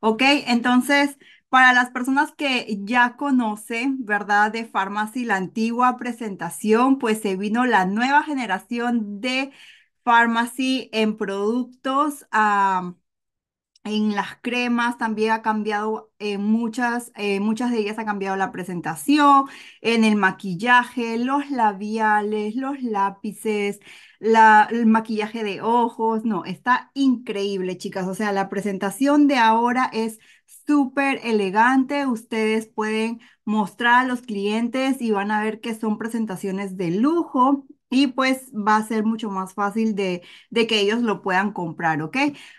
¿ok? Entonces, para las personas que ya conocen, ¿verdad? De Farmacy, la antigua presentación, pues se vino la nueva generación de farmacia en productos. a en las cremas también ha cambiado, eh, muchas, eh, muchas de ellas ha cambiado la presentación, en el maquillaje, los labiales, los lápices, el maquillaje de ojos, no, está increíble, chicas. O sea, la presentación de ahora es súper elegante. Ustedes pueden mostrar a los clientes y van a ver que son presentaciones de lujo. Y pues va a ser mucho más fácil de, que ellos lo puedan comprar, ¿ok?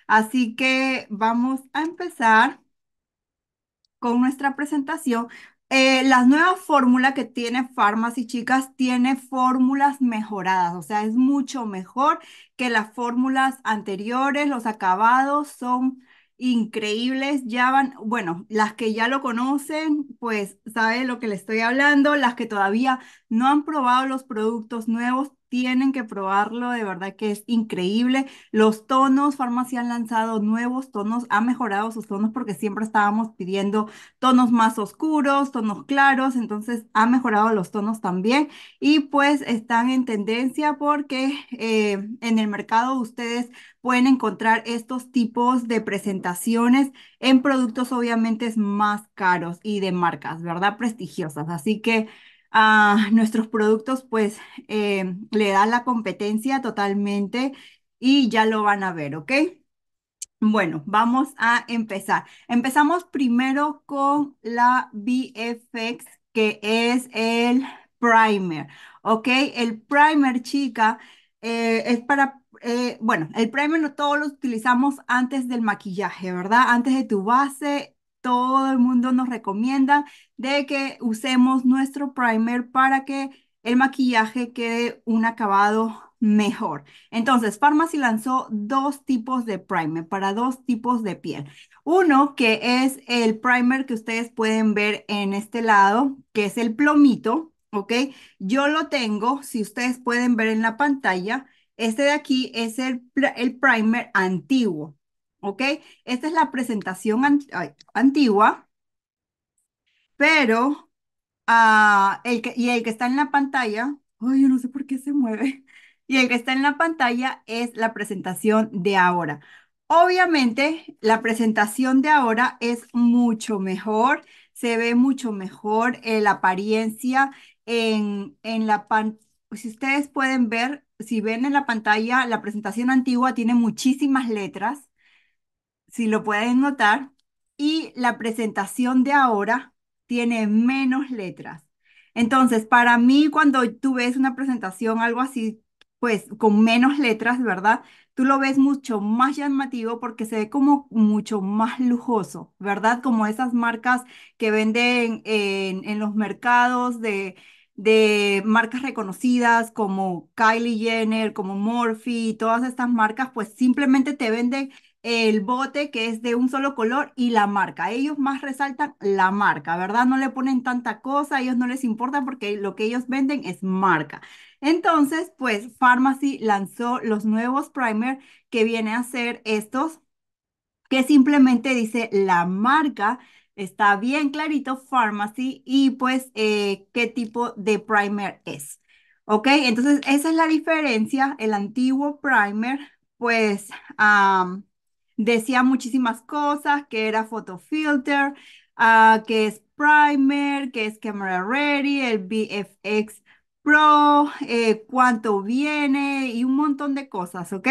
Así que vamos a empezar con nuestra presentación. Eh, la nueva fórmula que tiene Farmacy Chicas tiene fórmulas mejoradas, o sea, es mucho mejor que las fórmulas anteriores, los acabados son increíbles, ya van, bueno, las que ya lo conocen, pues saben lo que le estoy hablando, las que todavía no han probado los productos nuevos, tienen que probarlo, de verdad que es increíble. Los tonos, Farmacia han lanzado nuevos tonos, ha mejorado sus tonos porque siempre estábamos pidiendo tonos más oscuros, tonos claros, entonces ha mejorado los tonos también y pues están en tendencia porque eh, en el mercado ustedes pueden encontrar estos tipos de presentaciones en productos obviamente más caros y de marcas, ¿verdad? Prestigiosas. Así que a nuestros productos, pues eh, le da la competencia totalmente y ya lo van a ver, ¿ok? Bueno, vamos a empezar. Empezamos primero con la BFX, que es el primer, ¿ok? El primer, chica, eh, es para eh, bueno, el primer no todos lo utilizamos antes del maquillaje, ¿verdad? Antes de tu base todo el mundo nos recomienda de que usemos nuestro primer para que el maquillaje quede un acabado mejor. Entonces, Pharmacy lanzó dos tipos de primer para dos tipos de piel. Uno que es el primer que ustedes pueden ver en este lado, que es el plomito, ¿ok? Yo lo tengo, si ustedes pueden ver en la pantalla, este de aquí es el primer antiguo. ¿Ok? Esta es la presentación antigua, pero ah, el que, y el que está en la pantalla, ay, yo no sé por qué se mueve, y el que está en la pantalla es la presentación de ahora. Obviamente, la presentación de ahora es mucho mejor, se ve mucho mejor eh, la apariencia en, en la Si ustedes pueden ver, si ven en la pantalla, la presentación antigua tiene muchísimas letras si lo pueden notar. Y la presentación de ahora tiene menos letras. Entonces, para mí, cuando tú ves una presentación, algo así, pues con menos letras, ¿verdad? Tú lo ves mucho más llamativo porque se ve como mucho más lujoso, ¿verdad? Como esas marcas que venden en, los mercados de, de marcas reconocidas como Kylie Jenner, como Morphe, todas estas marcas, pues simplemente te venden el bote que es de un solo color y la marca. Ellos más resaltan la marca, ¿verdad? No le ponen tanta cosa, a ellos no les importa porque lo que ellos venden es marca. Entonces, pues Pharmacy lanzó los nuevos primer que viene a ser estos, que simplemente dice la marca. Está bien clarito Pharmacy y pues eh, qué tipo de primer es. ¿Ok? Entonces esa es la diferencia. El antiguo primer pues decía muchísimas cosas, que era photo filter, ah, que es primer, que es camera ready, el BFX Pro, eh, cuánto viene y un montón de cosas, ¿ok?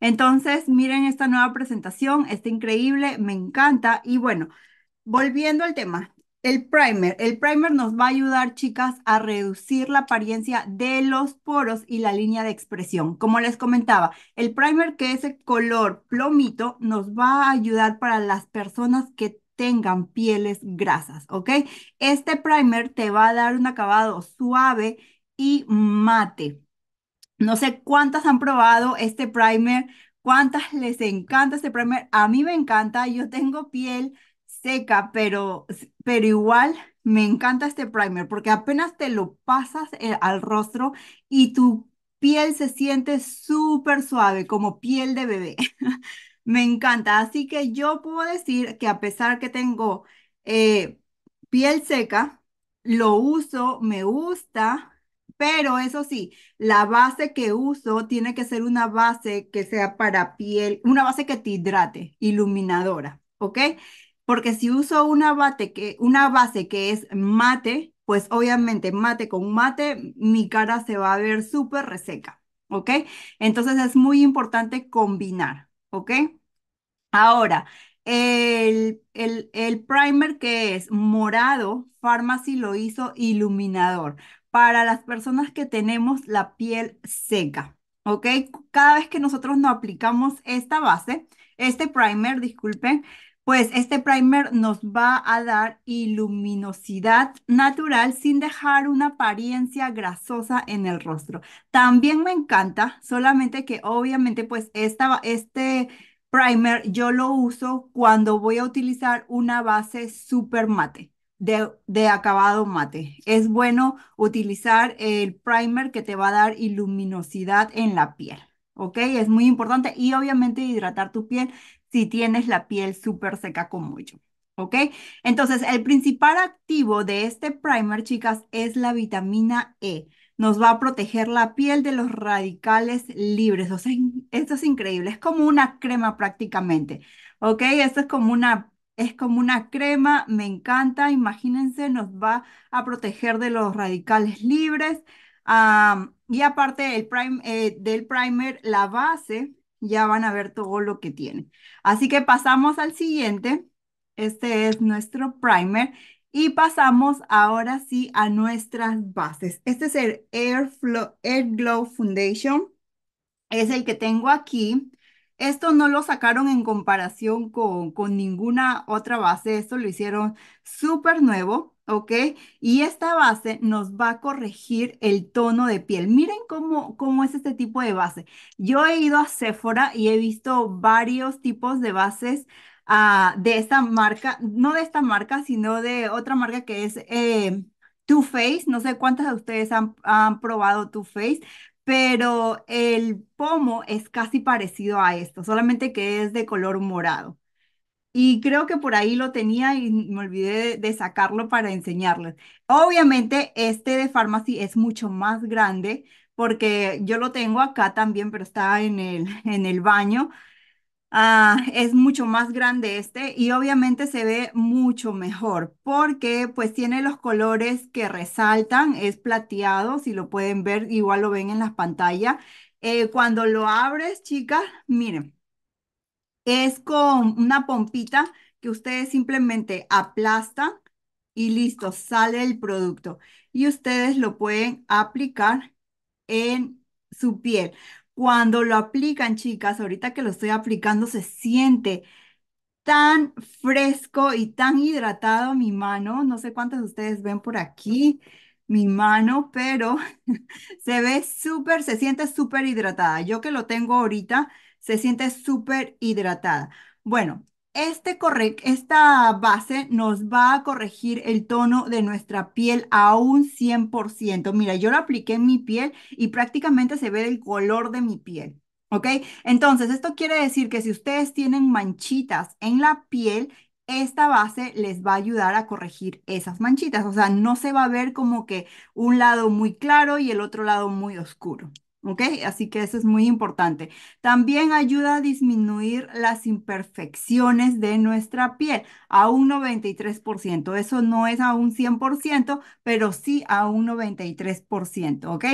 Entonces, miren esta nueva presentación, está increíble, me encanta. Y bueno, volviendo al tema, el primer. El primer nos va a ayudar, chicas, a reducir la apariencia de los poros y la línea de expresión. Como les comentaba, el primer, que es el color plomito, nos va a ayudar para las personas que tengan pieles grasas, ¿ok? Este primer te va a dar un acabado suave y mate. No sé cuántas han probado este primer, cuántas les encanta este primer. A mí me encanta, yo tengo piel seca, pero pero igual me encanta este primer porque apenas te lo pasas eh, al rostro y tu piel se siente súper suave, como piel de bebé. me encanta. Así que yo puedo decir que a pesar que tengo eh, piel seca, lo uso, me gusta, pero eso sí, la base que uso tiene que ser una base que sea para piel, una base que te hidrate, iluminadora, ¿ok? porque si uso una, que, una base que es mate, pues obviamente mate con mate, mi cara se va a ver súper reseca, ¿ok? Entonces es muy importante combinar, ¿ok? Ahora, el, el primer que es morado, Pharmacy lo hizo iluminador para las personas que tenemos la piel seca, ¿ok? Cada vez que nosotros nos aplicamos esta base, este primer, disculpen, pues este primer nos va a dar iluminosidad natural sin dejar una apariencia grasosa en el rostro. También me encanta, solamente que obviamente pues esta, este primer yo lo uso cuando voy a utilizar una base super mate. De, de, acabado mate. Es bueno utilizar el primer que te va a dar iluminosidad en la piel, ¿ok? Es muy importante y obviamente hidratar tu piel si tienes la piel súper seca como yo. ¿Ok? Entonces, el principal activo de este primer, chicas, es la vitamina E. Nos va a proteger la piel de los radicales libres. O sea, esto es increíble. Es como una crema prácticamente. ¿Ok? Esto es como una es como una crema, me encanta, imagínense, nos va a proteger de los radicales libres. y aparte eh, del primer, la base ya van a ver todo lo que tiene. Así que pasamos al siguiente. Este es nuestro primer. Y pasamos ahora sí a nuestras bases. Este es el Air, Glow Foundation. Es el que tengo aquí. Esto no lo sacaron en comparación con, con ninguna otra base. Esto lo hicieron súper nuevo. ¿ok? Y esta base nos va a corregir el tono de piel. Miren cómo, cómo es este tipo de base. Yo he ido a Sephora y he visto varios tipos de bases ah, de esta marca, no de esta marca, sino de otra marca que es eh, Too Faced. No sé cuántas de ustedes han, han probado Too Faced, pero el pomo es casi parecido a esto, solamente que es de color morado. Y creo que por ahí lo tenía y me olvidé de, sacarlo para enseñarles. Obviamente este de Pharmacy es mucho más grande porque yo lo tengo acá también, pero está en el, en el baño. Ah, es mucho más grande este y obviamente se ve mucho mejor porque pues tiene los colores que resaltan, es plateado, si lo pueden ver, igual lo ven en las pantallas. Eh, cuando lo abres, chicas, miren, es con una pompita que ustedes simplemente aplastan y listo, sale el producto. Y ustedes lo pueden aplicar en su piel. Cuando lo aplican, chicas, ahorita que lo estoy aplicando, se siente tan fresco y tan hidratado mi mano. No sé cuántas de ustedes ven por aquí mi mano, pero se ve súper, se siente súper hidratada. Yo que lo tengo ahorita, se siente súper hidratada. Bueno, este esta base nos va a corregir el tono de nuestra piel a un 100%. Mira, yo lo apliqué en mi piel y prácticamente se ve el color de mi piel. ¿Ok? Entonces, esto quiere decir que si ustedes tienen manchitas en la piel, esta base les va a ayudar a corregir esas manchitas. O sea, no se va a ver como que un lado muy claro y el otro lado muy oscuro. ¿ok? Así que eso es muy importante. También ayuda a disminuir las imperfecciones de nuestra piel a un 93%. Eso no es a un 100%, pero sí a un 93%, ¿ok?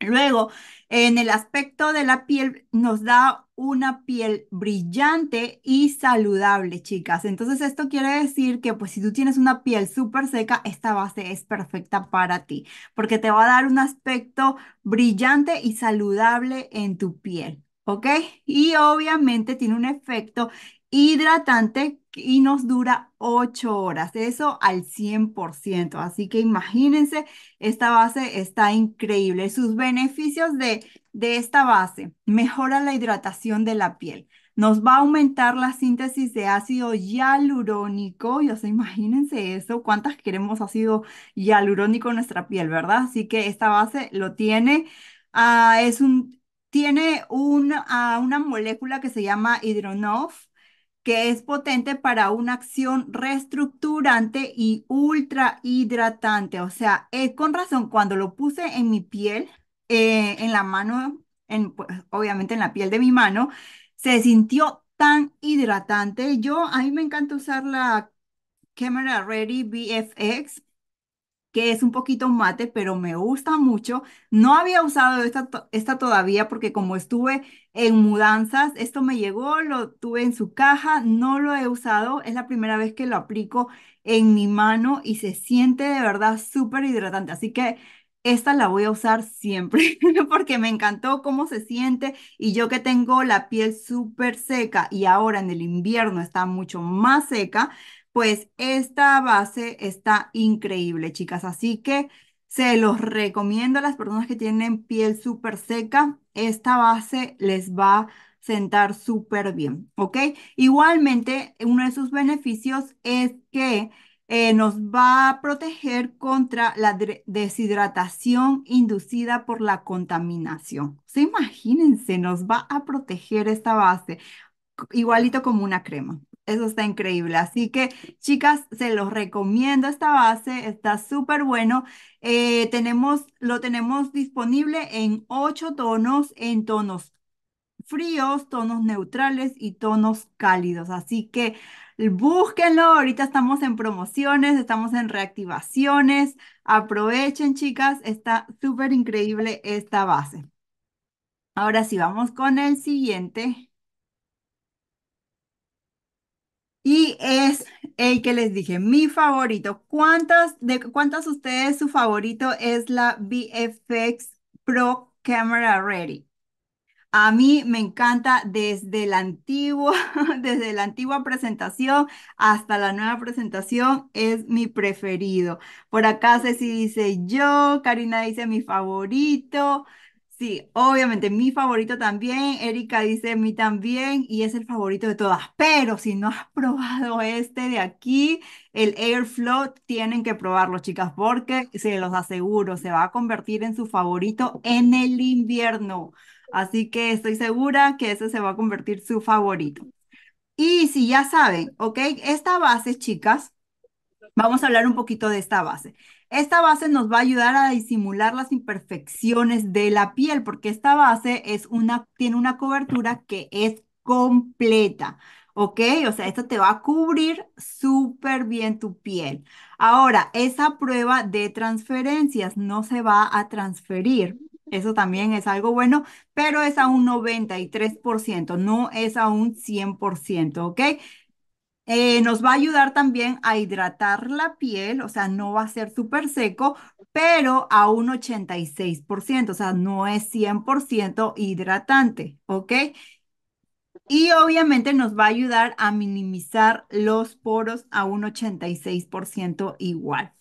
Luego, en el aspecto de la piel, nos da una piel brillante y saludable, chicas. Entonces, esto quiere decir que, pues, si tú tienes una piel súper seca, esta base es perfecta para ti, porque te va a dar un aspecto brillante y saludable en tu piel. ¿Ok? Y obviamente tiene un efecto hidratante y nos dura 8 horas, eso al 100%. Así que imagínense, esta base está increíble. Sus beneficios de, de esta base, mejora la hidratación de la piel, nos va a aumentar la síntesis de ácido hialurónico, y imagínense eso, cuántas queremos ácido hialurónico en nuestra piel, ¿verdad? Así que esta base lo tiene. Ah, es un, tiene ah, una molécula que se llama hidronov, que es potente para una acción reestructurante y ultra hidratante. O sea, es eh, con razón, cuando lo puse en mi piel, eh, en la mano, en, pues, obviamente en la piel de mi mano, se sintió tan hidratante. Yo, a mí me encanta usar la Camera Ready BFX que es un poquito mate, pero me gusta mucho. No había usado esta, esta todavía porque como estuve en mudanzas, esto me llegó, lo tuve en su caja, no lo he usado, es la primera vez que lo aplico en mi mano y se siente de verdad súper hidratante. Así que esta la voy a usar siempre porque me encantó cómo se siente y yo que tengo la piel súper seca y ahora en el invierno está mucho más seca, pues esta base está increíble, chicas. Así que se los recomiendo a las personas que tienen piel súper seca. Esta base les va a sentar súper bien, ¿ok? Igualmente, uno de sus beneficios es que eh, nos va a proteger contra la deshidratación inducida por la contaminación. O pues sea, imagínense, nos va a proteger esta base, igualito como una crema, eso está increíble. Así que, chicas, se los recomiendo esta base, está súper bueno. Eh, tenemos, lo tenemos disponible en ocho tonos, en tonos fríos, tonos neutrales y tonos cálidos. Así que búsquenlo, ahorita estamos en promociones, estamos en reactivaciones. Aprovechen, chicas, está súper increíble esta base. Ahora sí, vamos con el siguiente. Y es el que les dije, mi favorito. ¿Cuántas de cuántas ustedes su favorito es la VFX Pro Camera Ready? A mí me encanta desde la antigua, desde la antigua presentación hasta la nueva presentación es mi preferido. Por acá Ceci dice yo, Karina dice mi favorito, Sí, obviamente, mi favorito también. Erika dice mi también y es el favorito de todas. Pero si no has probado este de aquí, el Airflow, tienen que probarlo, chicas, porque se los aseguro, se va a convertir en su favorito en el invierno. Así que estoy segura que ese se va a convertir su favorito. Y si ya saben, ok, esta base, chicas, vamos a hablar un poquito de esta base. Esta base nos va a ayudar a disimular las imperfecciones de la piel, porque esta base es una, tiene una cobertura que es completa. ¿ok? O sea, esto te va a cubrir súper bien tu piel. Ahora, esa prueba de transferencias no se va a transferir. Eso también es algo bueno, pero es a un 93%, no es a un 100%, ¿ok? Eh, nos va a ayudar también a hidratar la piel, o sea, no va a ser súper seco, pero a un 86%, o sea, no es 100% hidratante, ¿ok? Y obviamente nos va a ayudar a minimizar los poros a un 86% igual.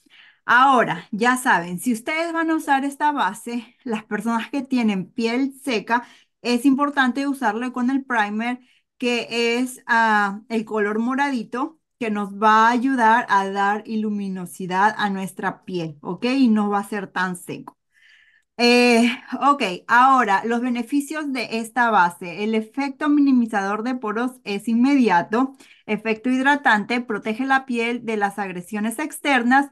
Ahora, ya saben, si ustedes van a usar esta base, las personas que tienen piel seca, es importante usarlo con el primer que es ah, el color moradito que nos va a ayudar a dar iluminosidad a nuestra piel, ¿ok? Y no va a ser tan seco. Eh, ok, ahora los beneficios de esta base. El efecto minimizador de poros es inmediato, efecto hidratante, protege la piel de las agresiones externas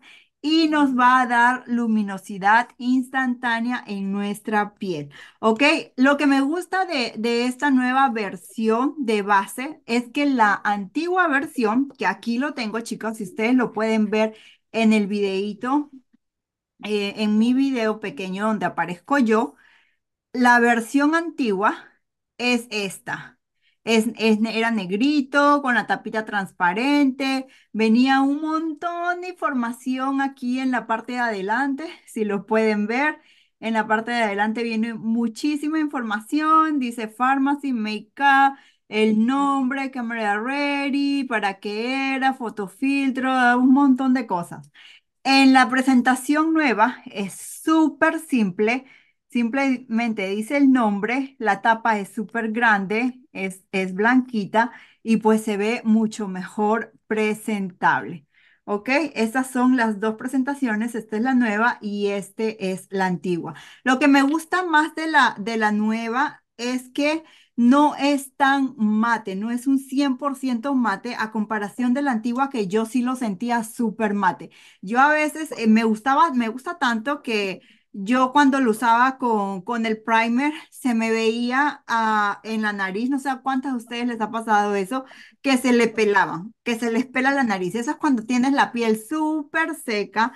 y nos va a dar luminosidad instantánea en nuestra piel. ¿Ok? Lo que me gusta de, esta nueva versión de base es que la antigua versión, que aquí lo tengo chicos, si ustedes lo pueden ver en el videíto, eh, en mi video pequeño donde aparezco yo, la versión antigua es esta. Es, era negrito, con la tapita transparente, venía un montón de información aquí en la parte de adelante, si lo pueden ver. En la parte de adelante viene muchísima información, dice Pharmacy, Makeup, el nombre, Camera Ready, para qué era, fotofiltro, un montón de cosas. En la presentación nueva es súper simple, Simplemente dice el nombre, la tapa es súper grande, es, es blanquita y pues se ve mucho mejor presentable. ¿Ok? Estas son las dos presentaciones, esta es la nueva y este es la antigua. Lo que me gusta más de la, de la nueva es que no es tan mate, no es un 100% mate a comparación de la antigua que yo sí lo sentía súper mate. Yo a veces eh, me gustaba, me gusta tanto que yo cuando lo usaba con, el primer, se me veía ah, en la nariz, no sé a cuántas de ustedes les ha pasado eso, que se le pelaban, que se les pela la nariz. Eso es cuando tienes la piel súper seca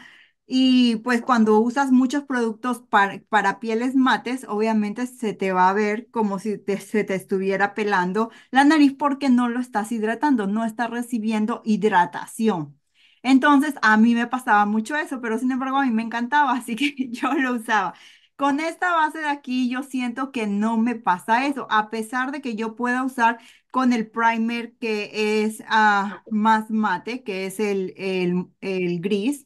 y pues cuando usas muchos productos para, pieles mates, obviamente se te va a ver como si se te estuviera pelando la nariz porque no lo estás hidratando, no estás recibiendo hidratación. Entonces, a mí me pasaba mucho eso, pero sin embargo, a mí me encantaba, así que yo lo usaba. Con esta base de aquí, yo siento que no me pasa eso, a pesar de que yo pueda usar con el primer que es ah, más mate, que es el, el, el gris.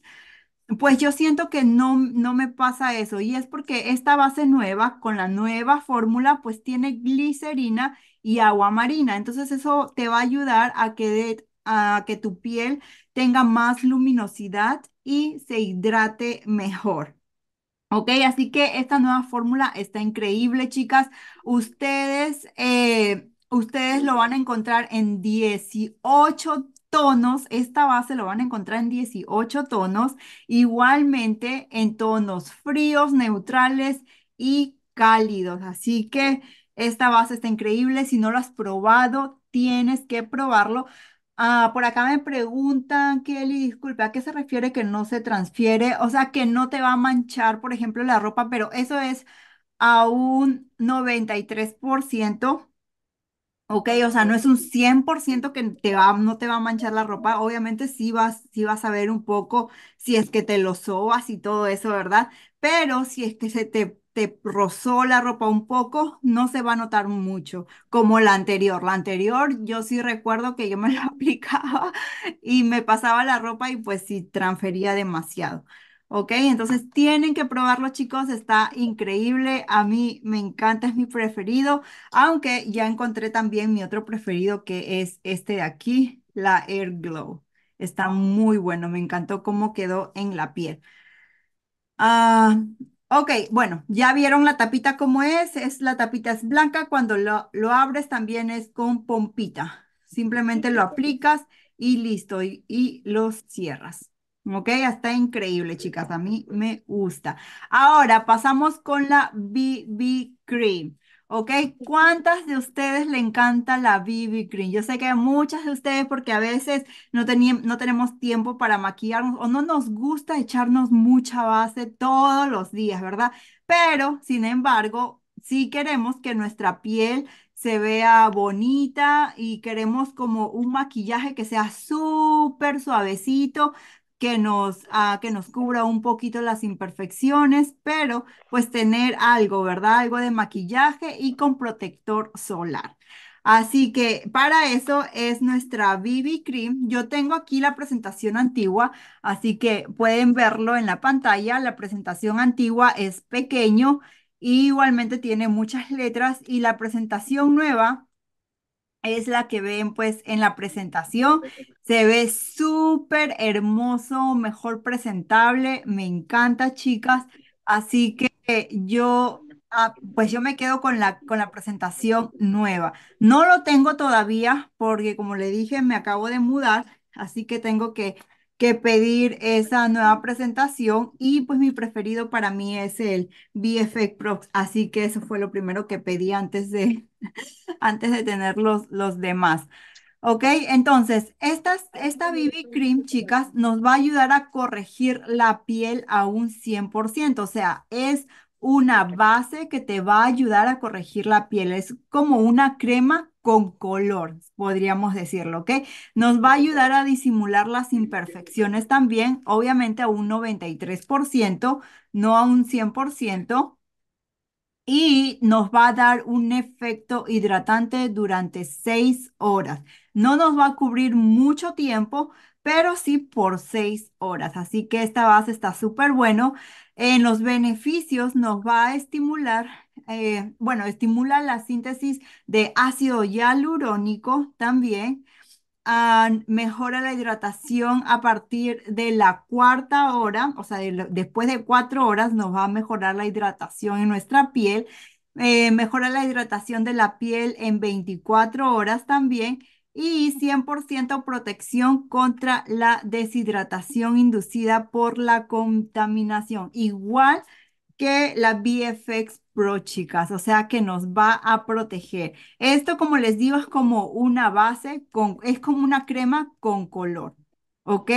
Pues yo siento que no, no me pasa eso y es porque esta base nueva con la nueva fórmula pues tiene glicerina y agua marina. Entonces eso te va a ayudar a que, a que tu piel tenga más luminosidad y se hidrate mejor. Ok, así que esta nueva fórmula está increíble, chicas. Ustedes, eh, ustedes lo van a encontrar en 18 tonos, esta base lo van a encontrar en 18 tonos, igualmente en tonos fríos, neutrales y cálidos. Así que esta base está increíble, si no lo has probado, tienes que probarlo Ah, por acá me preguntan, Kelly, disculpe, ¿a qué se refiere que no se transfiere? O sea, que no te va a manchar, por ejemplo, la ropa, pero eso es a un 93%, ¿ok? O sea, no es un 100% que te va, no te va a manchar la ropa. Obviamente sí vas, sí vas a ver un poco si es que te lo sobas y todo eso, ¿verdad? Pero si es que se te te rozó la ropa un poco, no se va a notar mucho, como la anterior. La anterior yo sí recuerdo que yo me la aplicaba y me pasaba la ropa y pues sí transfería demasiado. ¿Ok? Entonces tienen que probarlo, chicos. Está increíble. A mí me encanta, es mi preferido. Aunque ya encontré también mi otro preferido que es este de aquí, la Air Glow. Está muy bueno. Me encantó cómo quedó en la piel. Ah... Ok, bueno, ya vieron la tapita como es, es la tapita es blanca, cuando lo, lo abres también es con pompita, simplemente lo aplicas y listo, y, y los cierras. Ok, está increíble, chicas. A mí me gusta. Ahora pasamos con la BB Cream. ¿Ok? ¿Cuántas de ustedes le encanta la BB Cream? Yo sé que muchas de ustedes porque a veces no, no tenemos tiempo para maquillarnos o no nos gusta echarnos mucha base todos los días, ¿verdad? Pero, sin embargo, sí queremos que nuestra piel se vea bonita y queremos como un maquillaje que sea súper suavecito, que nos, ah, que nos cubra un poquito las imperfecciones, pero pues tener algo, ¿verdad? Algo de maquillaje y con protector solar. Así que para eso es nuestra BB Cream. Yo tengo aquí la presentación antigua, así que pueden verlo en la pantalla. La presentación antigua es pequeño y igualmente tiene muchas letras y la presentación nueva es la que ven pues en la presentación. Se ve súper hermoso, mejor presentable, me encanta chicas. Así que yo, ah, pues yo me quedo con la, con la presentación nueva. No lo tengo todavía porque como le dije, me acabo de mudar, así que tengo que que pedir esa nueva presentación y pues mi preferido para mí es el VFX Prox, así que eso fue lo primero que pedí antes de, antes de tener los, los demás. Ok, entonces, esta, esta BB Cream, chicas, nos va a ayudar a corregir la piel a un 100%, o sea, es una base que te va a ayudar a corregir la piel. Es como una crema con color, podríamos decirlo, ¿ok? Nos va a ayudar a disimular las imperfecciones también, obviamente a un 93%, no a un 100%, y nos va a dar un efecto hidratante durante seis horas. No nos va a cubrir mucho tiempo, pero sí por seis horas. Así que esta base está súper bueno. En los beneficios nos va a estimular, eh, bueno, estimula la síntesis de ácido hialurónico también, mejora la hidratación a partir de la cuarta hora, o sea, después de cuatro horas nos va a mejorar la hidratación en nuestra piel, eh, mejora la hidratación de la piel en 24 horas también y 100% protección contra la deshidratación inducida por la contaminación, igual que la BFX Pro, chicas, o sea que nos va a proteger. Esto, como les digo, es como una base, con, es como una crema con color. ¿ok?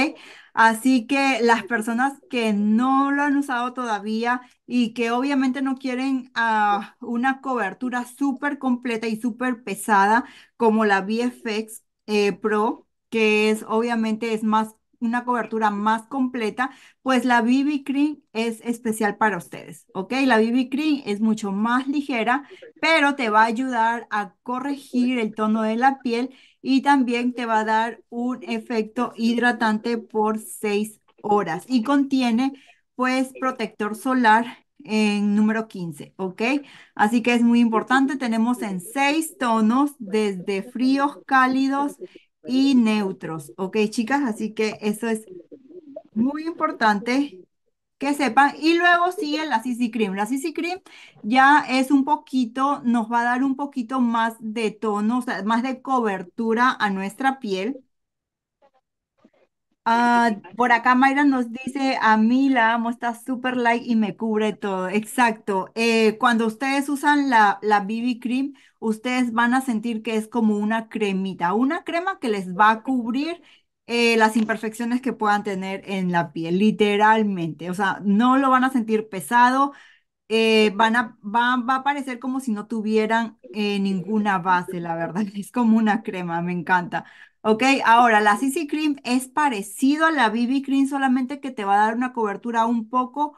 Así que las personas que no lo han usado todavía y que obviamente no quieren ah, una cobertura súper completa y súper pesada como la VFX eh, Pro, que es obviamente es más una cobertura más completa, pues la BB Cream es especial para ustedes, ¿ok? La BB Cream es mucho más ligera, pero te va a ayudar a corregir el tono de la piel y también te va a dar un efecto hidratante por seis horas y contiene pues protector solar en número 15, ¿ok? Así que es muy importante, tenemos en seis tonos, desde fríos, cálidos, y neutros. Ok, chicas, así que eso es muy importante que sepan. Y luego sigue la CC Cream. La CC Cream ya es un poquito, nos va a dar un poquito más de tono, o sea, más de cobertura a nuestra piel. Ah, por acá Mayra nos dice, a mí la amo, está súper light y me cubre todo. Exacto. Eh, cuando ustedes usan la, la BB Cream, ustedes van a sentir que es como una cremita, una crema que les va a cubrir eh, las imperfecciones que puedan tener en la piel, literalmente. O sea, no lo van a sentir pesado, eh, van a, va, a parecer como si no tuvieran ninguna base, la verdad. Es como una crema, me encanta. Ok, ahora la CC Cream es parecido a la BB Cream, solamente que te va a dar una cobertura un poco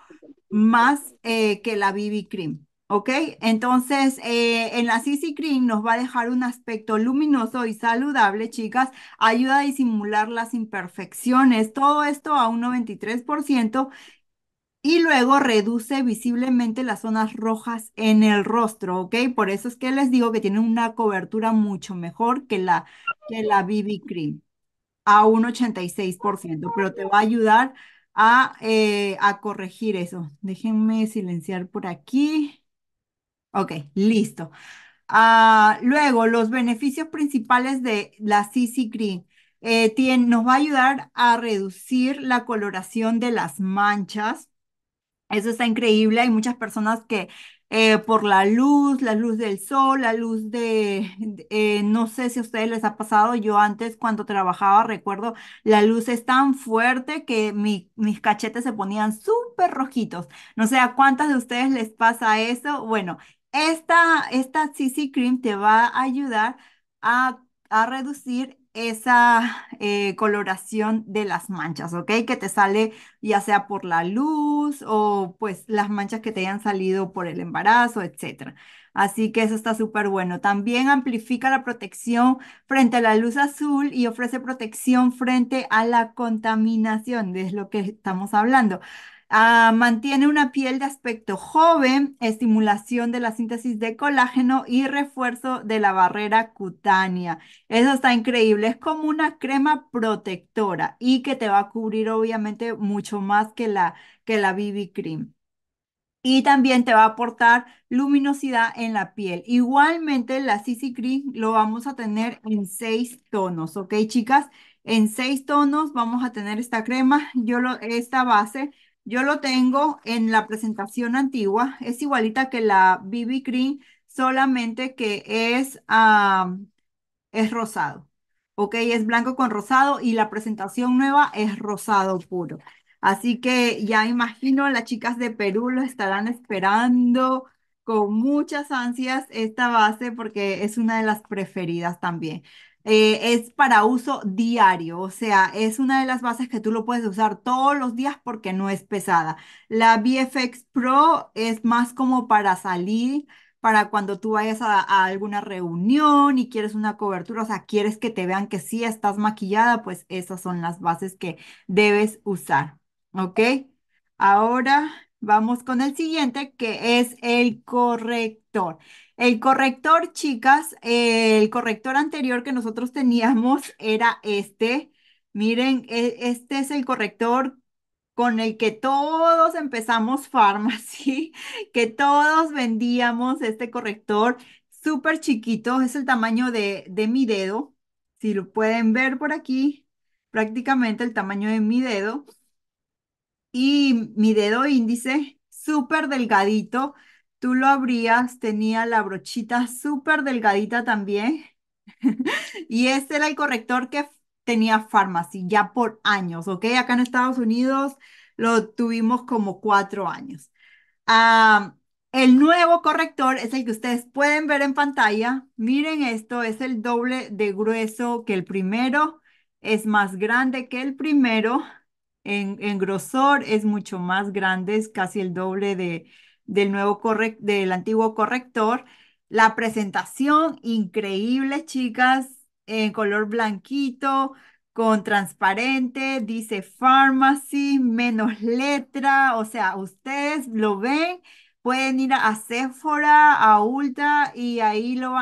más eh, que la BB Cream. ¿Ok? Entonces, eh, en la CC Cream nos va a dejar un aspecto luminoso y saludable, chicas. Ayuda a disimular las imperfecciones. Todo esto a un 93% y luego reduce visiblemente las zonas rojas en el rostro, ¿ok? Por eso es que les digo que tiene una cobertura mucho mejor que la, que la BB Cream, a un 86%, pero te va a ayudar eh, a, corregir eso. Déjenme silenciar por aquí. Ok, listo. Ah, luego, los beneficios principales de la CC Cream. Eh, nos va a ayudar a reducir la coloración de las manchas, eso está increíble. Hay muchas personas que eh, por la luz, la luz del sol, la luz de, eh, no sé si a ustedes les ha pasado, yo antes cuando trabajaba recuerdo, la luz es tan fuerte que mis cachetes se ponían súper rojitos. No sé a cuántas de ustedes les pasa eso. Bueno, esta, esta CC Cream te va a ayudar a, a reducir esa eh, coloración de las manchas, ¿ok? Que te sale ya sea por la luz o pues las manchas que te hayan salido por el embarazo, etc. Así que eso está súper bueno. También amplifica la protección frente a la luz azul y ofrece protección frente a la contaminación, de lo que estamos hablando. Ah, mantiene una piel de aspecto joven, estimulación de la síntesis de colágeno y refuerzo de la barrera cutánea. Eso está increíble. Es como una crema protectora y que te va a cubrir obviamente mucho más que la, que la BB Cream y también te va a aportar luminosidad en la piel. Igualmente, la CC Cream lo vamos a tener en seis tonos, ¿ok, chicas? En seis tonos vamos a tener esta crema, yo lo, esta base yo lo tengo en la presentación antigua, es igualita que la BB Cream, solamente que es, ah, es rosado. Ok, es blanco con rosado y la presentación nueva es rosado puro. Así que ya imagino las chicas de Perú lo estarán esperando con muchas ansias esta base porque es una de las preferidas también. Eh, es para uso diario, o sea, es una de las bases que tú lo puedes usar todos los días porque no es pesada. La BFX Pro es más como para salir, para cuando tú vayas a, a, alguna reunión y quieres una cobertura, o sea, quieres que te vean que sí estás maquillada, pues esas son las bases que debes usar, ¿ok? Ahora vamos con el siguiente que es el corrector. El corrector, chicas, el corrector anterior que nosotros teníamos era este. Miren, e, este es el corrector con el que todos empezamos Pharmacy, que todos vendíamos este corrector súper chiquito, es el tamaño de, de mi dedo, si lo pueden ver por aquí, prácticamente el tamaño de mi dedo. Y mi dedo índice, súper delgadito, Tú lo abrías, tenía la brochita súper delgadita también. y ese era el corrector que tenía Pharmacy ya por años, ¿ok? Acá en Estados Unidos lo tuvimos como cuatro años. Ah, el nuevo corrector es el que ustedes pueden ver en pantalla. Miren esto, es el doble de grueso que el primero, es más grande que el primero. En, en grosor es mucho más grande, es casi el doble de, del, nuevo del antiguo corrector. La presentación increíble, chicas, en color blanquito, con transparente, dice pharmacy, menos letra, o sea, ustedes lo ven pueden ir a Sephora, a Ulta y ahí lo,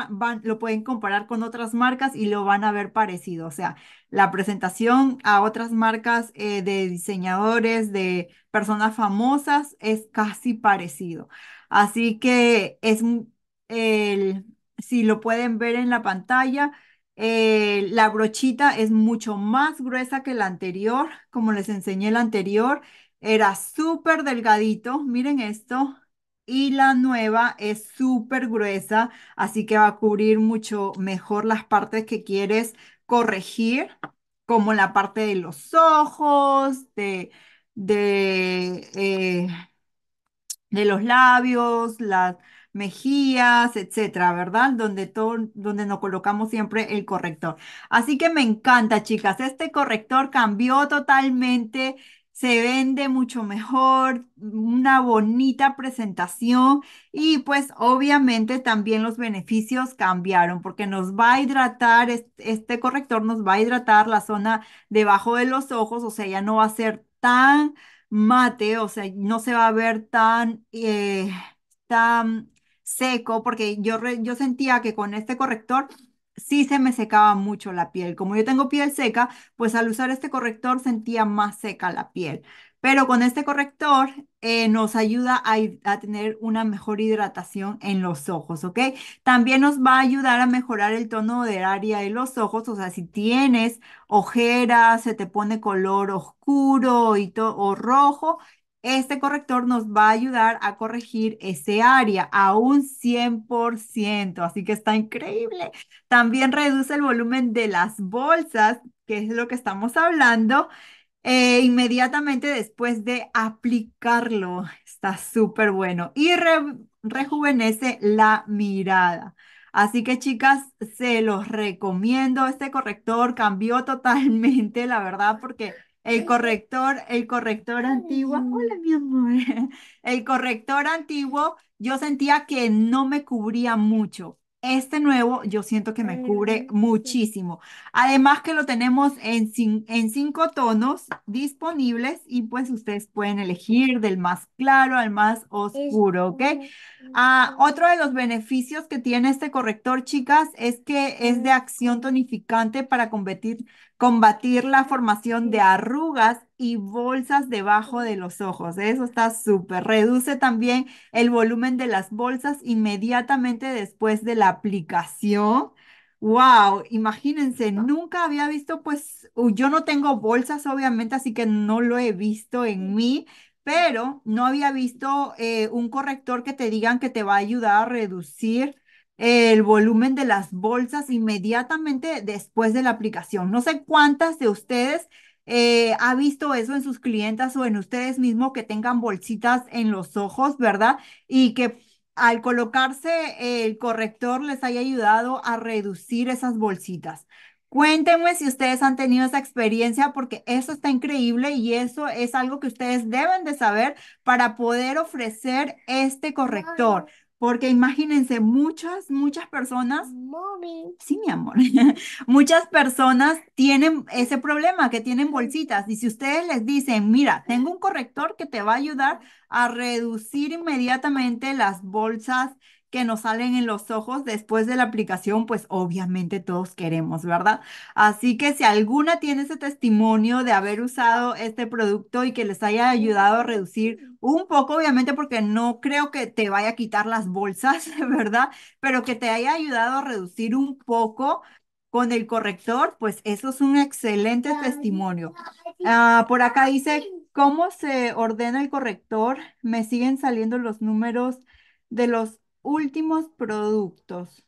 lo pueden comparar con otras marcas y lo van a ver parecido. O sea, la presentación a otras marcas eh, de diseñadores, de personas famosas, es casi parecido. Así que es el, si lo pueden ver en la pantalla, eh, la brochita es mucho más gruesa que la anterior, como les enseñé la anterior. Era súper delgadito, miren esto, y la nueva es súper gruesa, así que va a cubrir mucho mejor las partes que quieres corregir, como la parte de los ojos, de, de, eh, de los labios, las mejillas, etcétera, ¿verdad? Donde, donde nos colocamos siempre el corrector. Así que me encanta, chicas. Este corrector cambió totalmente se vende mucho mejor, una bonita presentación y pues obviamente también los beneficios cambiaron porque nos va a hidratar, este corrector nos va a hidratar la zona debajo de los ojos, o sea, ya no va a ser tan mate, o sea, no se va a ver tan, eh, tan seco porque yo, yo sentía que con este corrector sí se me secaba mucho la piel. Como yo tengo piel seca, pues al usar este corrector sentía más seca la piel. Pero con este corrector eh, nos ayuda a, tener una mejor hidratación en los ojos, ¿ok? También nos va a ayudar a mejorar el tono del área de los ojos, o sea, si tienes ojeras, se te pone color oscuro y o rojo, este corrector nos va a ayudar a corregir ese área a un 100%, así que está increíble. También reduce el volumen de las bolsas, que es lo que estamos hablando, e inmediatamente después de aplicarlo. Está súper bueno. Y rejuvenece la mirada. Así que chicas, se los recomiendo. Este corrector cambió totalmente, la verdad, porque el corrector, el corrector antiguo, hola mi amor, el corrector antiguo yo sentía que no me cubría mucho. Este nuevo yo siento que me cubre muchísimo. Además que lo tenemos en, cinco tonos disponibles y pues ustedes pueden elegir del más claro al más oscuro, ¿ok? Ah, otro de los beneficios que tiene este corrector, chicas, es que es de acción tonificante para combatir combatir la formación de arrugas y bolsas debajo de los ojos. Eso está súper. Reduce también el volumen de las bolsas inmediatamente después de la aplicación. Wow, imagínense, nunca había visto, pues yo no tengo bolsas obviamente, así que no lo he visto en mí, pero no había visto eh, un corrector que te digan que te va a ayudar a reducir el volumen de las bolsas inmediatamente después de la aplicación. No sé cuántas de ustedes eh, ha visto eso en sus clientas o en ustedes mismos que tengan bolsitas en los ojos, ¿verdad? Y que al colocarse el corrector les haya ayudado a reducir esas bolsitas. Cuéntenme si ustedes han tenido esa experiencia porque eso está increíble y eso es algo que ustedes deben de saber para poder ofrecer este corrector. Porque imagínense, muchas, muchas personas. Sí, mi amor. muchas personas tienen ese problema, que tienen bolsitas. Y si ustedes les dicen, mira, tengo un corrector que te va a ayudar a reducir inmediatamente las bolsas que nos salen en los ojos después de la aplicación, pues obviamente todos queremos, ¿verdad? Así que si alguna tiene ese testimonio de haber usado este producto y que les haya ayudado a reducir un poco, obviamente, porque no creo que te vaya a quitar las bolsas, ¿verdad? Pero que te haya ayudado a reducir un poco, con el corrector, pues eso es un excelente testimonio. Ah, por acá dice, ¿cómo se ordena el corrector? Me siguen saliendo los números de los últimos productos.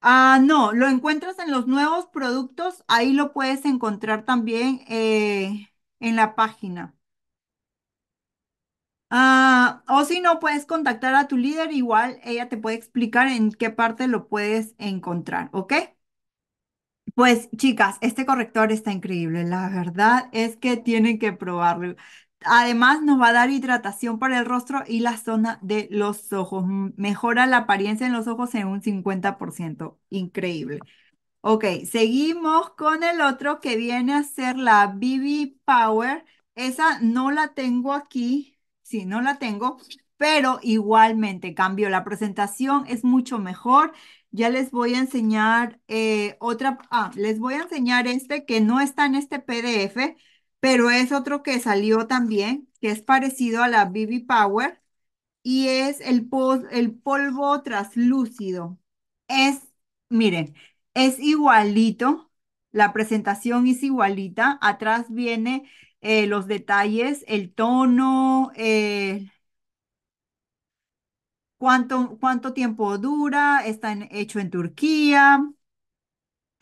Ah, no, lo encuentras en los nuevos productos, ahí lo puedes encontrar también eh, en la página. Ah, o si no, puedes contactar a tu líder, igual ella te puede explicar en qué parte lo puedes encontrar, ¿ok? Pues chicas, este corrector está increíble. La verdad es que tienen que probarlo. Además, nos va a dar hidratación para el rostro y la zona de los ojos. Mejora la apariencia en los ojos en un 50%. Increíble. Ok, seguimos con el otro que viene a ser la BB Power. Esa no la tengo aquí. Sí, no la tengo. Pero igualmente cambio La presentación es mucho mejor. Ya les voy a enseñar eh, otra. Ah, les voy a enseñar este que no está en este PDF pero es otro que salió también, que es parecido a la BB Power y es el, el polvo traslúcido. Es, miren, es igualito, la presentación es igualita, atrás viene eh, los detalles, el tono, eh, cuánto, cuánto tiempo dura, está hecho en Turquía,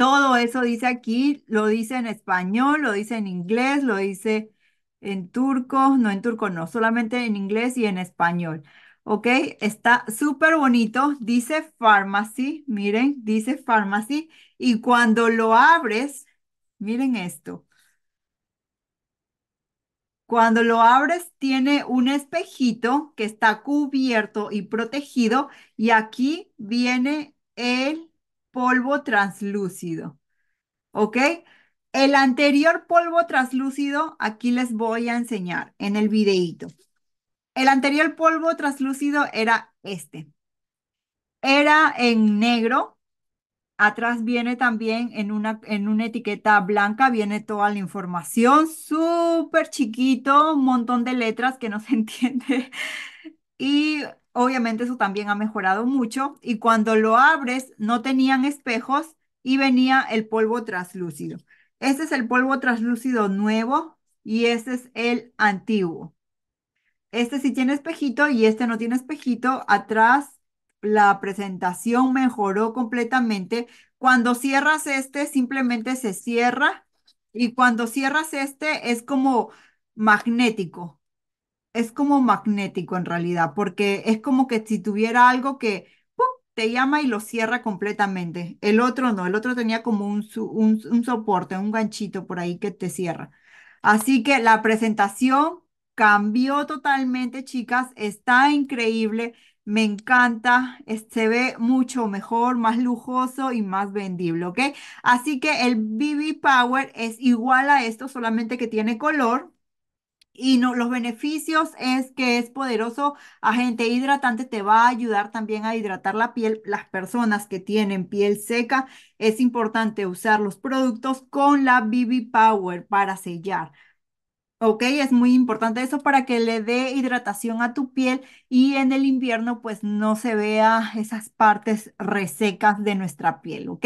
todo eso dice aquí, lo dice en español, lo dice en inglés, lo dice en turco, no en turco, no, solamente en inglés y en español. ¿Ok? Está súper bonito, dice pharmacy, miren, dice pharmacy. Y cuando lo abres, miren esto. Cuando lo abres tiene un espejito que está cubierto y protegido y aquí viene el polvo translúcido. ¿Ok? El anterior polvo translúcido, aquí les voy a enseñar en el videito El anterior polvo translúcido era este. Era en negro. Atrás viene también en una, en una etiqueta blanca, viene toda la información, súper chiquito, un montón de letras que no se entiende. Y Obviamente eso también ha mejorado mucho y cuando lo abres no tenían espejos y venía el polvo translúcido. Este es el polvo translúcido nuevo y este es el antiguo. Este sí tiene espejito y este no tiene espejito. Atrás la presentación mejoró completamente. Cuando cierras este, simplemente se cierra. Y cuando cierras este, es como magnético es como magnético en realidad, porque es como que si tuviera algo que te llama y lo cierra completamente. El otro no, el otro tenía como un, un, un soporte, un ganchito por ahí que te cierra. Así que la presentación cambió totalmente, chicas, está increíble, me encanta, se ve mucho mejor, más lujoso y más vendible, ¿ok? Así que el BB Power es igual a esto, solamente que tiene color, y no, los beneficios es que es poderoso agente hidratante, te va a ayudar también a hidratar la piel. Las personas que tienen piel seca, es importante usar los productos con la BB Power para sellar. ¿ok? Es muy importante eso para que le dé hidratación a tu piel y en el invierno pues no se vea esas partes resecas de nuestra piel, ¿ok?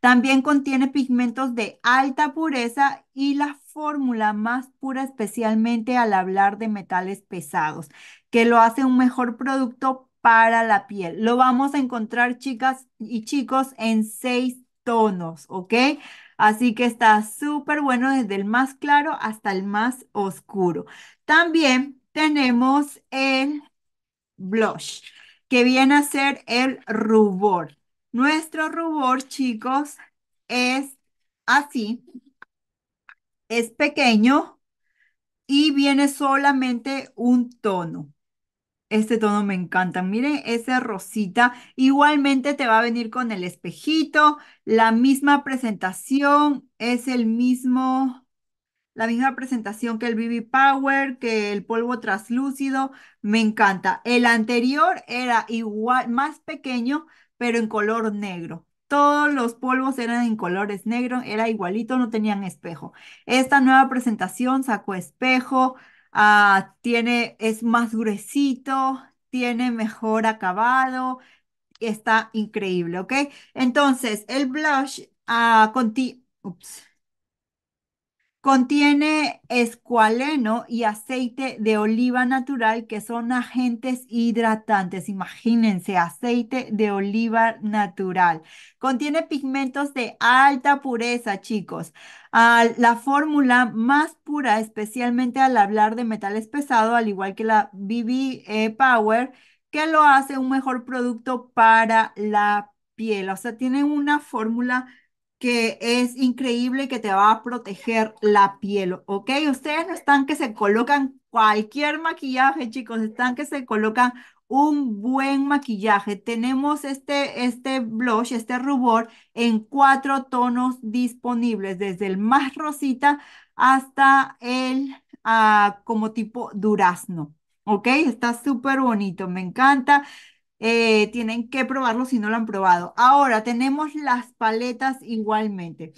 También contiene pigmentos de alta pureza y la fórmula más pura, especialmente al hablar de metales pesados, que lo hace un mejor producto para la piel. Lo vamos a encontrar, chicas y chicos, en seis tonos, ¿ok? Así que está súper bueno desde el más claro hasta el más oscuro. También tenemos el blush, que viene a ser el rubor. Nuestro rubor, chicos, es así es pequeño y viene solamente un tono. Este tono me encanta. Miren ese rosita. Igualmente te va a venir con el espejito, la misma presentación, es el mismo, la misma presentación que el BB Power, que el polvo traslúcido Me encanta. El anterior era igual, más pequeño, pero en color negro. Todos los polvos eran en colores negro, era igualito, no tenían espejo. Esta nueva presentación sacó espejo, ah, tiene, es más gruesito, tiene mejor acabado, está increíble, ¿ok? Entonces, el blush ah, contigo. ups, Contiene escualeno y aceite de oliva natural que son agentes hidratantes. Imagínense, aceite de oliva natural. Contiene pigmentos de alta pureza, chicos. la fórmula más pura, especialmente al hablar de metales pesados, al igual que la BB eh, Power, que lo hace un mejor producto para la piel. O sea, tiene una fórmula que es increíble que te va a proteger la piel, ¿ok? Ustedes no están que se colocan cualquier maquillaje, chicos, están que se colocan un buen maquillaje. Tenemos este, este blush, este rubor en cuatro tonos disponibles, desde el más rosita hasta el ah, como tipo durazno. ¿Ok? Está súper bonito, me encanta. Eh, tienen que probarlo si no lo han probado. Ahora tenemos las paletas igualmente.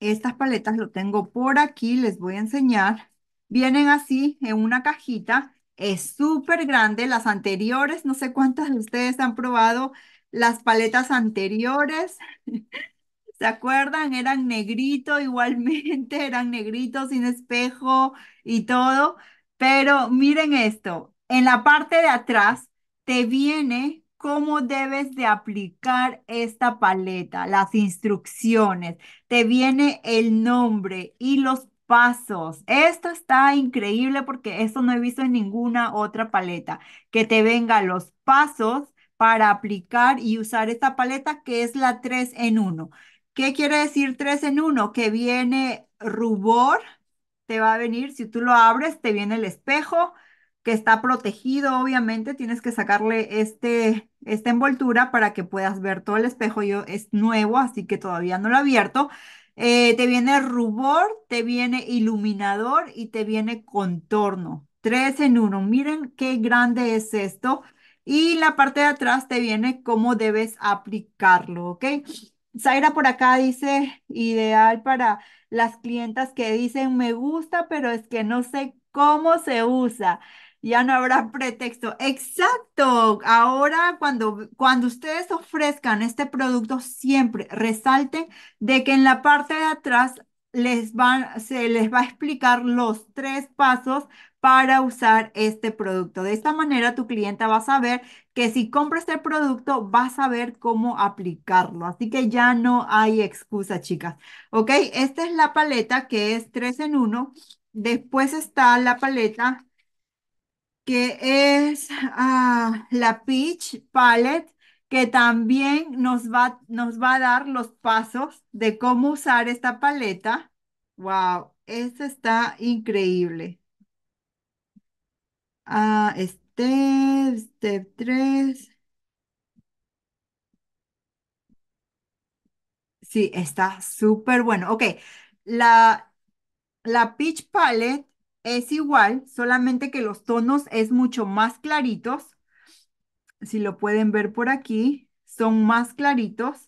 Estas paletas lo tengo por aquí, les voy a enseñar. Vienen así en una cajita, es súper grande. Las anteriores, no sé cuántas de ustedes han probado las paletas anteriores. ¿Se acuerdan? Eran negrito igualmente, eran negritos sin espejo y todo. Pero miren esto, en la parte de atrás te viene cómo debes de aplicar esta paleta, las instrucciones, te viene el nombre y los pasos. Esto está increíble porque esto no he visto en ninguna otra paleta, que te venga los pasos para aplicar y usar esta paleta que es la 3 en 1. ¿Qué quiere decir 3 en 1? Que viene rubor, te va a venir, si tú lo abres, te viene el espejo, que está protegido, obviamente tienes que sacarle este, esta envoltura para que puedas ver todo el espejo. Yo es nuevo, así que todavía no lo he abierto. Eh, te viene rubor, te viene iluminador y te viene contorno. Tres en uno. Miren qué grande es esto. Y la parte de atrás te viene cómo debes aplicarlo, ¿ok? Zaira por acá dice, ideal para las clientas que dicen, me gusta, pero es que no sé cómo se usa ya no habrá pretexto. Exacto. Ahora cuando, cuando ustedes ofrezcan este producto, siempre resalten de que en la parte de atrás les van, se les va a explicar los tres pasos para usar este producto. De esta manera tu clienta va a saber que si compra este producto va a saber cómo aplicarlo. Así que ya no hay excusa, chicas. ¿Ok? Esta es la paleta que es tres en uno, Después está la paleta que es ah, la Peach Palette, que también nos va, nos va a dar los pasos de cómo usar esta paleta. ¡Wow! Esta está increíble. Ah, step, step 3. Sí, está súper bueno. Ok, la, la Peach Palette es igual, solamente que los tonos es mucho más claritos. Si lo pueden ver por aquí, son más claritos.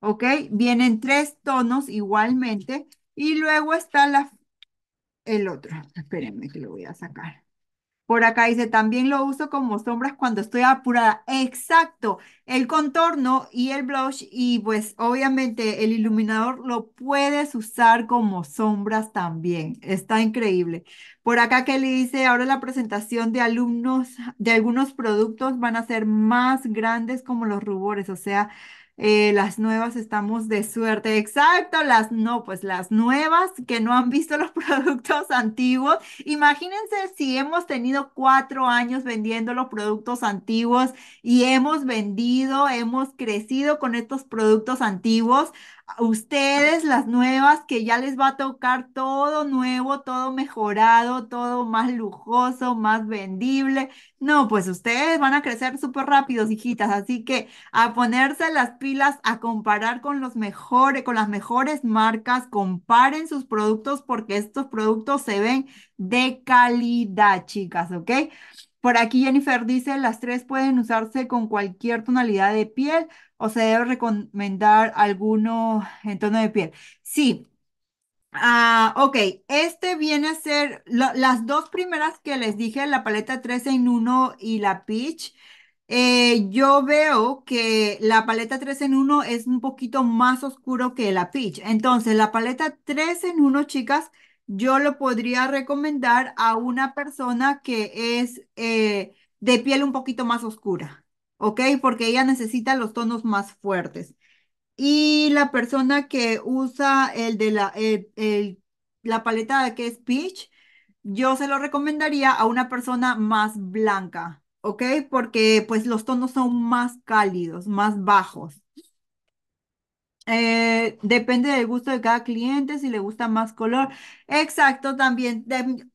¿Ok? Vienen tres tonos igualmente. Y luego está la, el otro. Espérenme que lo voy a sacar. Por acá dice, también lo uso como sombras cuando estoy apurada. Exacto, el contorno y el blush y pues obviamente el iluminador lo puedes usar como sombras también. Está increíble. Por acá que le dice, ahora la presentación de alumnos de algunos productos van a ser más grandes como los rubores, o sea, eh, las nuevas estamos de suerte. Exacto, las no, pues las nuevas que no han visto los productos antiguos. Imagínense si hemos tenido cuatro años vendiendo los productos antiguos y hemos vendido, hemos crecido con estos productos antiguos ustedes, las nuevas, que ya les va a tocar todo nuevo, todo mejorado, todo más lujoso, más vendible. No, pues ustedes van a crecer súper rápidos, hijitas. Así que a ponerse las pilas, a comparar con los mejores, con las mejores marcas, comparen sus productos porque estos productos se ven de calidad, chicas, ¿ok? Por aquí Jennifer dice, las tres pueden usarse con cualquier tonalidad de piel o se debe recomendar alguno en tono de piel. Sí. Ah, ok, este viene a ser las dos primeras que les dije, la paleta 3 en 1 y la Peach. Eh, yo veo que la paleta 3 en 1 es un poquito más oscuro que la Peach. Entonces, la paleta 3 en 1, chicas, yo lo podría recomendar a una persona que es eh, de piel un poquito más oscura, ¿ok? Porque ella necesita los tonos más fuertes. Y la persona que usa el de la, la paleta que es peach, yo se lo recomendaría a una persona más blanca, ¿ok? Porque pues los tonos son más cálidos, más bajos. Eh, depende del gusto de cada cliente, si le gusta más color. Exacto, también.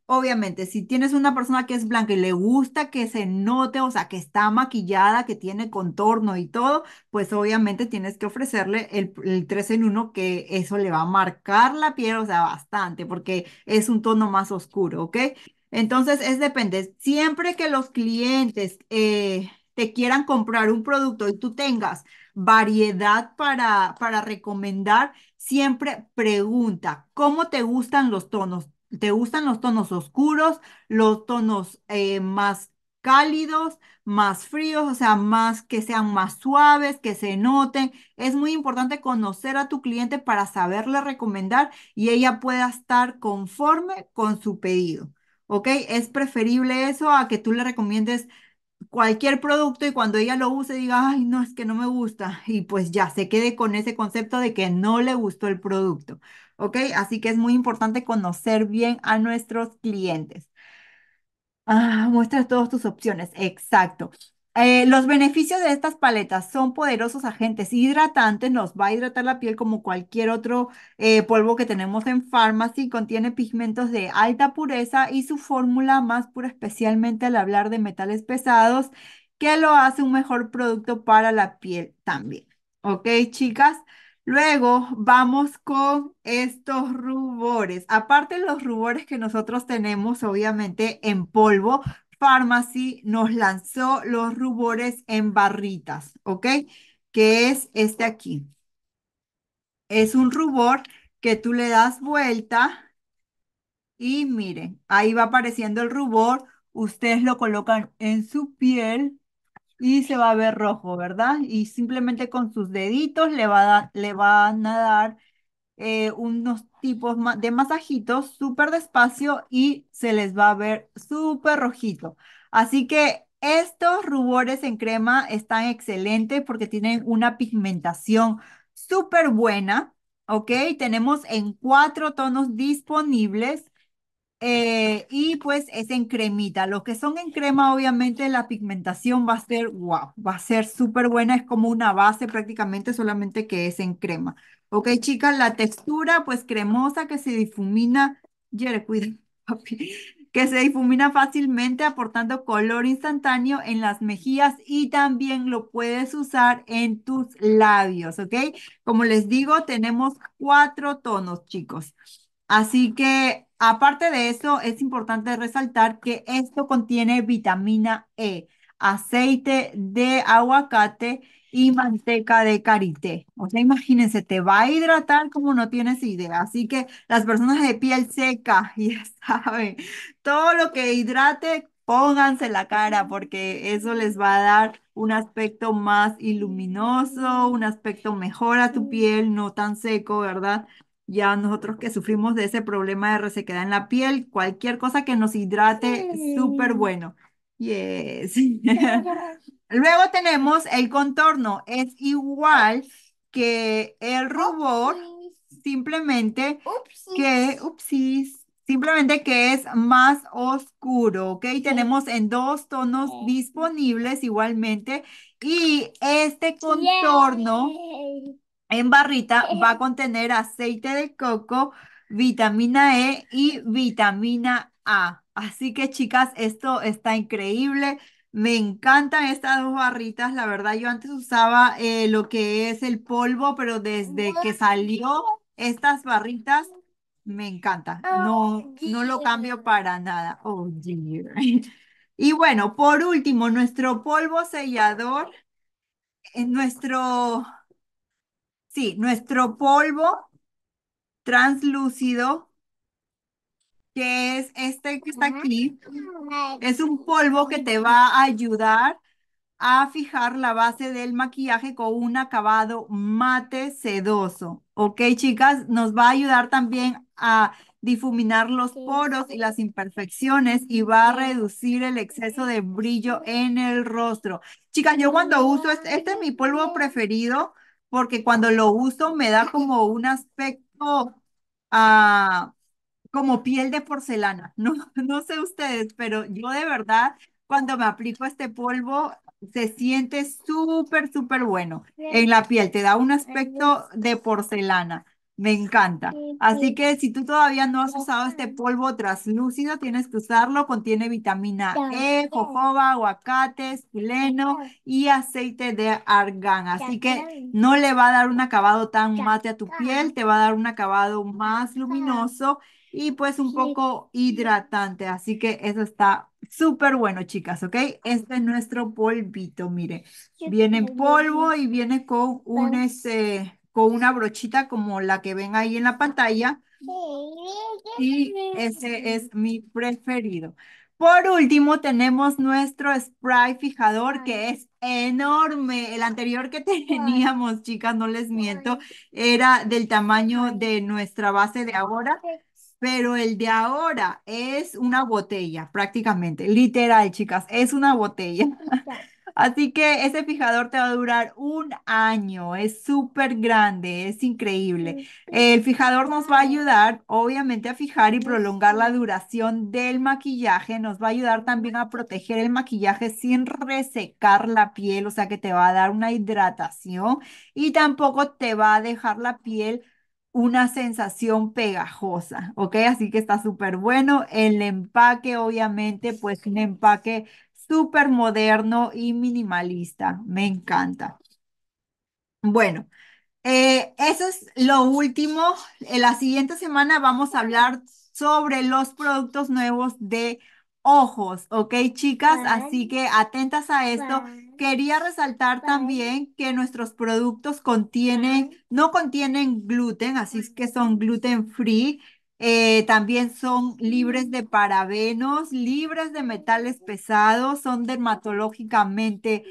obviamente, si tienes una persona que es blanca y le gusta que se note, o sea, que está maquillada, que tiene contorno y todo, pues obviamente tienes que ofrecerle el, tres 3 en 1, que eso le va a marcar la piel, o sea, bastante, porque es un tono más oscuro, ¿ok? Entonces, es depende. Siempre que los clientes... Eh, te quieran comprar un producto y tú tengas variedad para, para recomendar, siempre pregunta, ¿cómo te gustan los tonos? ¿Te gustan los tonos oscuros, los tonos eh, más cálidos, más fríos, o sea, más que sean más suaves, que se noten. Es muy importante conocer a tu cliente para saberle recomendar y ella pueda estar conforme con su pedido. ¿Ok? Es preferible eso a que tú le recomiendes cualquier producto y cuando ella lo use diga, ay, no, es que no me gusta. Y pues ya se quede con ese concepto de que no le gustó el producto. ¿Ok? Así que es muy importante conocer bien a nuestros clientes. Ah, muestra todas tus opciones. Exacto. Eh, los beneficios de estas paletas son poderosos agentes hidratantes, nos va a hidratar la piel como cualquier otro eh, polvo que tenemos en farmacia. contiene pigmentos de alta pureza y su fórmula más pura, especialmente al hablar de metales pesados, que lo hace un mejor producto para la piel también. ¿Ok, chicas? Luego vamos con estos rubores. Aparte de los rubores que nosotros tenemos, obviamente, en polvo, Pharmacy nos lanzó los rubores en barritas, ¿ok? Que es este aquí. Es un rubor que tú le das vuelta y miren, ahí va apareciendo el rubor. Ustedes lo colocan en su piel y se va a ver rojo, ¿verdad? Y simplemente con sus deditos le, va a le van a dar eh, unos tipos de masajitos súper despacio y se les va a ver súper rojito. Así que estos rubores en crema están excelentes porque tienen una pigmentación súper buena, ¿ok? Tenemos en cuatro tonos disponibles eh, y pues es en cremita. Los que son en crema, obviamente la pigmentación va a ser wow, va a ser súper buena, es como una base prácticamente, solamente que es en crema. Ok, chicas, la textura pues cremosa que se difumina, que se difumina fácilmente aportando color instantáneo en las mejillas y también lo puedes usar en tus labios, ¿ok? Como les digo, tenemos cuatro tonos, chicos. Así que aparte de eso, es importante resaltar que esto contiene vitamina E, aceite de aguacate y manteca de karité. O sea, imagínense, te va a hidratar como no tienes idea. Así que las personas de piel seca, ya saben, todo lo que hidrate, pónganse la cara porque eso les va a dar un aspecto más iluminoso, un aspecto mejor a tu piel, no tan seco, ¿verdad? Ya nosotros que sufrimos de ese problema de resequedad en la piel, cualquier cosa que nos hidrate, súper bueno. Yes. Luego tenemos el contorno. Es igual que el rubor, simplemente que, upsis, simplemente que es más oscuro, ¿ok? Tenemos en dos tonos ah. disponibles igualmente y este contorno en barrita va a eh. contener aceite de coco, vitamina E y vitamina A. Así que chicas, esto está increíble. Me encantan estas dos barritas. La verdad, yo antes usaba eh, lo que es el polvo, pero desde que salió estas barritas, me encanta. No, no lo cambio para nada. Oh, dear. Y bueno, por último, nuestro polvo sellador, eh, nuestro, sí, nuestro polvo translúcido que es este que está aquí. Es un polvo que te va a ayudar a fijar la base del maquillaje con un acabado mate sedoso. ¿Ok, chicas? Nos va a ayudar también a difuminar los poros y las imperfecciones y va a reducir el exceso de brillo en el rostro. Chicas, yo cuando uso, este, es mi polvo preferido porque cuando lo uso me da como un aspecto... a ah, como piel de porcelana. No, no sé ustedes, pero yo de verdad, cuando me aplico este polvo, se siente súper, súper bueno en la piel. Te da un aspecto de porcelana. Me encanta. Así que si tú todavía no has usado este polvo traslúcido, tienes que usarlo. Contiene vitamina E, jojoba, aguacates, chileno y aceite de argán. Así que no le va a dar un acabado tan mate a tu piel, te va a dar un acabado más luminoso y pues un poco hidratante. Así que eso está súper bueno, chicas, ¿ok? Este es nuestro polvito, mire. Viene en polvo y viene con, un, ese, con una brochita como la que ven ahí en la pantalla. Y ese es mi preferido. Por último, tenemos nuestro spray fijador que es enorme. El anterior que teníamos, chicas, no les miento, era del tamaño de nuestra base de ahora pero el de ahora es una botella, prácticamente, literal, chicas, es una botella. Así que ese fijador te va a durar un año, es súper grande, es increíble. El fijador nos va a ayudar, obviamente, a fijar y prolongar la duración del maquillaje, nos va a ayudar también a proteger el maquillaje sin resecar la piel, o sea que te va a dar una hidratación y tampoco te va a dejar la piel una sensación pegajosa, ¿ok? Así que está súper bueno. El empaque, obviamente, pues un empaque súper moderno y minimalista. Me encanta. Bueno, eh, eso es lo último. En la siguiente semana vamos a hablar sobre los productos nuevos de ojos, ¿ok, chicas? Así que atentas a esto. Quería resaltar también que nuestros productos contienen, no contienen gluten, así es que son gluten free. Eh, también son libres mm. de parabenos, libres de metales pesados, son dermatológicamente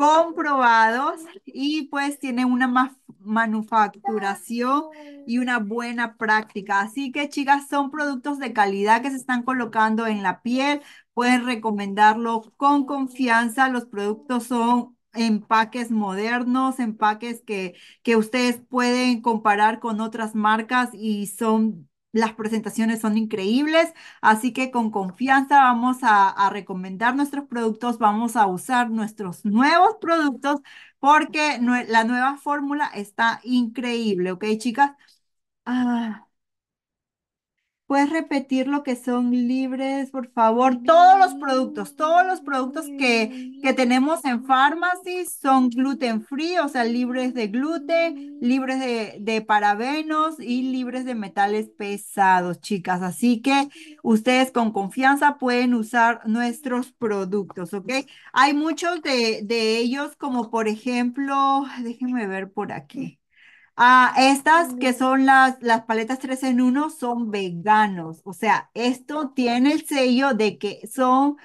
comprobados y pues tiene una manufacturación y una buena práctica. Así que chicas, son productos de calidad que se están colocando en la piel. Pueden recomendarlo con confianza. Los productos son empaques modernos, empaques que, que ustedes pueden comparar con otras marcas y son las presentaciones son increíbles, así que con confianza vamos a, recomendar nuestros productos, vamos a usar nuestros nuevos productos porque la nueva fórmula está increíble, ¿ok chicas? Ah. ¿Puedes repetir lo que son libres, por favor? Todos los productos, todos los productos que, que tenemos en Pharmacy son gluten free, o sea, libres de gluten, libres de, parabenos y libres de metales pesados, chicas. Así que ustedes con confianza pueden usar nuestros productos, ¿ok? Hay muchos de, de ellos, como por ejemplo, déjenme ver por aquí. Ah, estas que mm. son las, las paletas 3 en 1 son veganos. O sea, esto tiene el sello de que son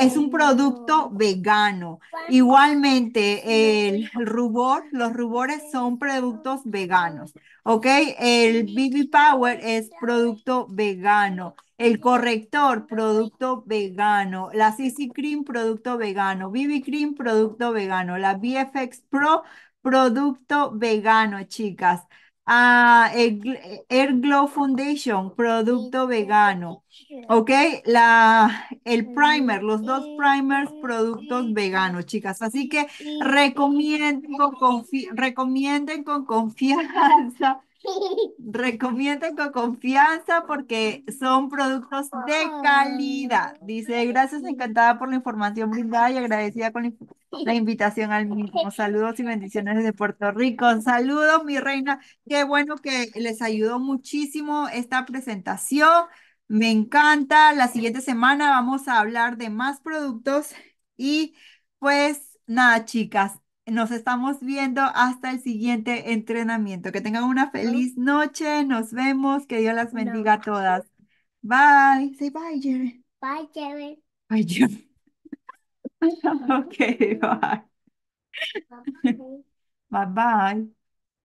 es un producto oh. vegano. Igualmente, el rubor, los rubores son productos veganos, ¿ok? El BB Power es producto vegano. El corrector, producto vegano. La CC Cream, producto vegano. BB Cream, producto vegano. La BFX Pro, producto vegano, chicas. Air ah, Glow Foundation, producto vegano. Ok, la, el primer, los dos primers, productos veganos, chicas. Así que recomiendan recomienden con confianza Recomiendan con confianza porque son productos de calidad. Dice, gracias, encantada por la información brindada y agradecida con la invitación al mismo. Saludos y bendiciones desde Puerto Rico. Saludos, mi reina. Qué bueno que les ayudó muchísimo esta presentación. Me encanta. La siguiente semana vamos a hablar de más productos y pues nada, chicas, nos estamos viendo hasta el siguiente entrenamiento. Que tengan una feliz noche. Nos vemos. Que Dios las bendiga a todas. Bye. Say bye, Jerry. Bye, Jerry. Bye, Jerry. okay, bye. Bye bye.